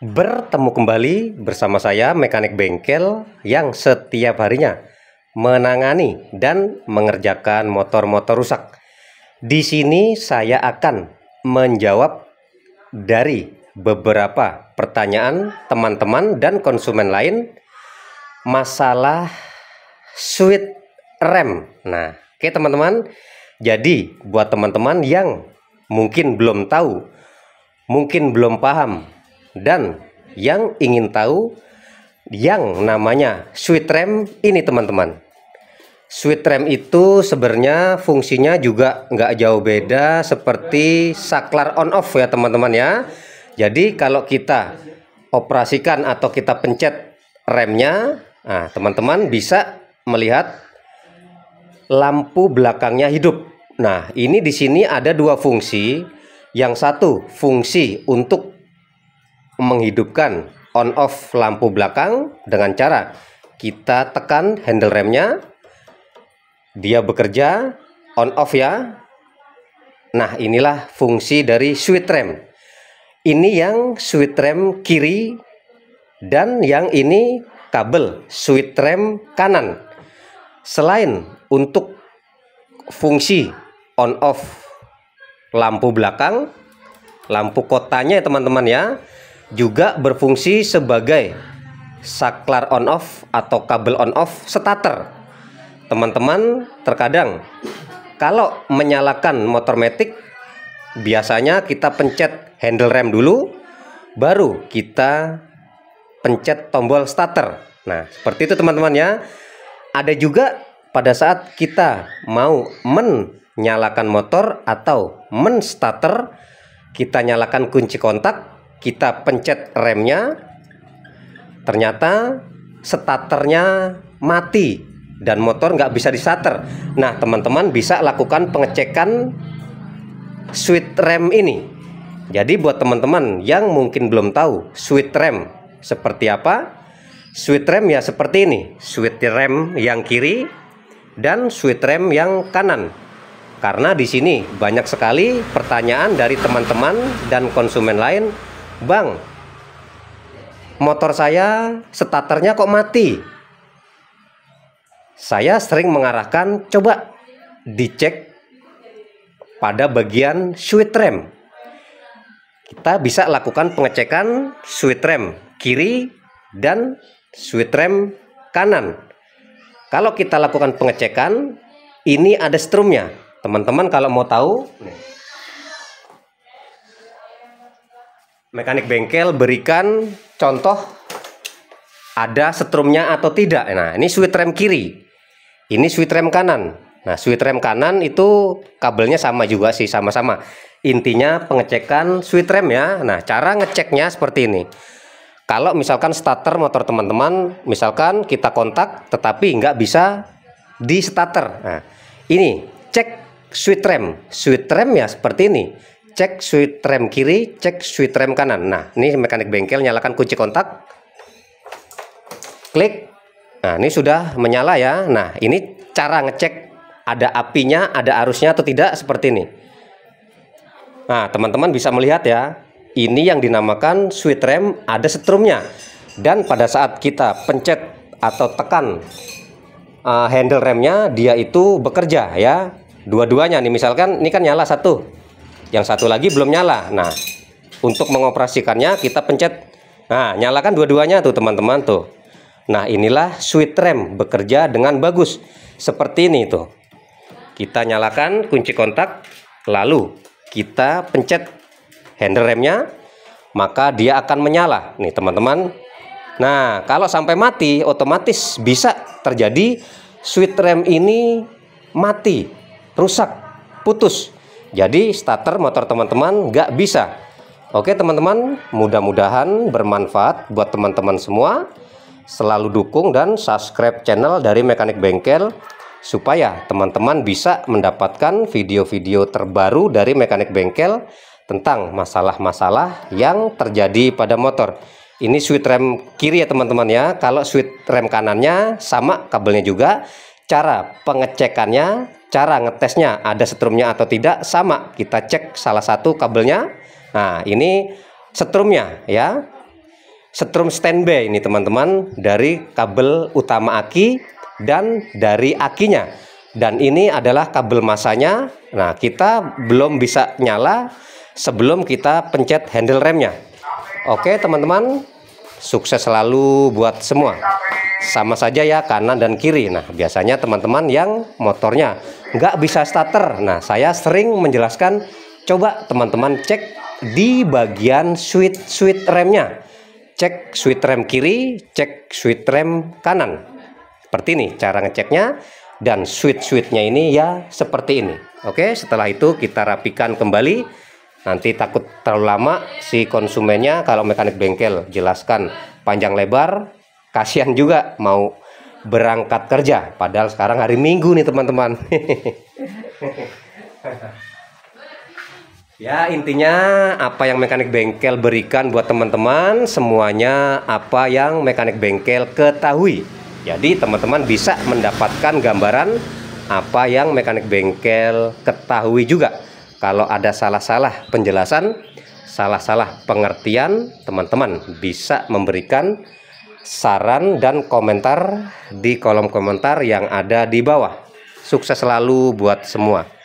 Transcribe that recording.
Bertemu kembali bersama saya mekanik bengkel yang setiap harinya menangani dan mengerjakan motor-motor rusak. Di sini saya akan menjawab dari beberapa pertanyaan teman-teman dan konsumen lain masalah sweet rem. Nah, oke okay, teman-teman. Jadi buat teman-teman yang mungkin belum tahu, mungkin belum paham dan yang ingin tahu yang namanya sweet rem ini teman-teman. Sweet rem itu sebenarnya fungsinya juga nggak jauh beda seperti saklar on off ya teman-teman ya. Jadi kalau kita operasikan atau kita pencet remnya, nah teman-teman bisa melihat lampu belakangnya hidup. Nah, ini di sini ada dua fungsi. Yang satu, fungsi untuk menghidupkan on off lampu belakang dengan cara kita tekan handle remnya dia bekerja on off ya nah inilah fungsi dari switch rem ini yang switch rem kiri dan yang ini kabel switch rem kanan selain untuk fungsi on off lampu belakang lampu kotanya ya teman-teman ya juga berfungsi sebagai saklar on off atau kabel on off starter. Teman-teman, terkadang kalau menyalakan motor metik biasanya kita pencet handle rem dulu baru kita pencet tombol starter. Nah, seperti itu teman-teman ya. Ada juga pada saat kita mau menyalakan motor atau menstarter kita nyalakan kunci kontak kita pencet remnya ternyata starternya mati dan motor nggak bisa disater. Nah teman-teman bisa lakukan pengecekan switch rem ini. Jadi buat teman-teman yang mungkin belum tahu switch rem seperti apa, switch rem ya seperti ini, switch rem yang kiri dan switch rem yang kanan. Karena di sini banyak sekali pertanyaan dari teman-teman dan konsumen lain Bang, motor saya starternya kok mati? Saya sering mengarahkan, coba dicek pada bagian switch rem. Kita bisa lakukan pengecekan switch rem kiri dan switch rem kanan. Kalau kita lakukan pengecekan, ini ada strumnya. Teman-teman kalau mau tahu, mekanik bengkel berikan contoh ada setrumnya atau tidak. Nah, ini switch rem kiri. Ini switch rem kanan. Nah, switch rem kanan itu kabelnya sama juga sih, sama-sama. Intinya pengecekan switch rem ya. Nah, cara ngeceknya seperti ini. Kalau misalkan starter motor teman-teman, misalkan kita kontak tetapi nggak bisa di starter. Nah, ini cek switch rem. switch rem ya seperti ini cek switch rem kiri, cek switch rem kanan. Nah, ini mekanik bengkel nyalakan kunci kontak. Klik. Nah, ini sudah menyala ya. Nah, ini cara ngecek ada apinya, ada arusnya atau tidak seperti ini. Nah, teman-teman bisa melihat ya. Ini yang dinamakan switch rem ada setrumnya. Dan pada saat kita pencet atau tekan uh, handle remnya, dia itu bekerja ya. Dua-duanya nih misalkan ini kan nyala satu yang satu lagi belum nyala nah untuk mengoperasikannya kita pencet nah nyalakan dua-duanya tuh teman-teman tuh nah inilah switch rem bekerja dengan bagus seperti ini tuh kita nyalakan kunci kontak lalu kita pencet handle remnya maka dia akan menyala nih teman-teman Nah, kalau sampai mati, otomatis bisa terjadi switch rem ini mati, rusak, putus. Jadi starter motor teman-teman nggak bisa. Oke teman-teman, mudah-mudahan bermanfaat buat teman-teman semua. Selalu dukung dan subscribe channel dari Mekanik Bengkel supaya teman-teman bisa mendapatkan video-video terbaru dari Mekanik Bengkel tentang masalah-masalah yang terjadi pada motor. Ini switch rem kiri ya teman-teman ya. Kalau switch rem kanannya sama kabelnya juga. Cara pengecekannya Cara ngetesnya ada setrumnya atau tidak sama, kita cek salah satu kabelnya. Nah, ini setrumnya ya. Setrum standby ini teman-teman dari kabel utama aki dan dari akinya. Dan ini adalah kabel masanya. Nah, kita belum bisa nyala sebelum kita pencet handle remnya. Oke, teman-teman, sukses selalu buat semua sama saja ya kanan dan kiri. Nah, biasanya teman-teman yang motornya nggak bisa starter. Nah, saya sering menjelaskan coba teman-teman cek di bagian switch switch remnya. Cek switch rem kiri, cek switch rem kanan. Seperti ini cara ngeceknya dan switch switchnya ini ya seperti ini. Oke, setelah itu kita rapikan kembali. Nanti takut terlalu lama si konsumennya kalau mekanik bengkel jelaskan panjang lebar kasihan juga mau berangkat kerja padahal sekarang hari Minggu nih teman-teman Ya intinya apa yang mekanik bengkel berikan buat teman-teman semuanya apa yang mekanik bengkel ketahui. Jadi teman-teman bisa mendapatkan gambaran apa yang mekanik bengkel ketahui juga. Kalau ada salah-salah penjelasan, salah-salah pengertian, teman-teman bisa memberikan saran dan komentar di kolom komentar yang ada di bawah. Sukses selalu buat semua.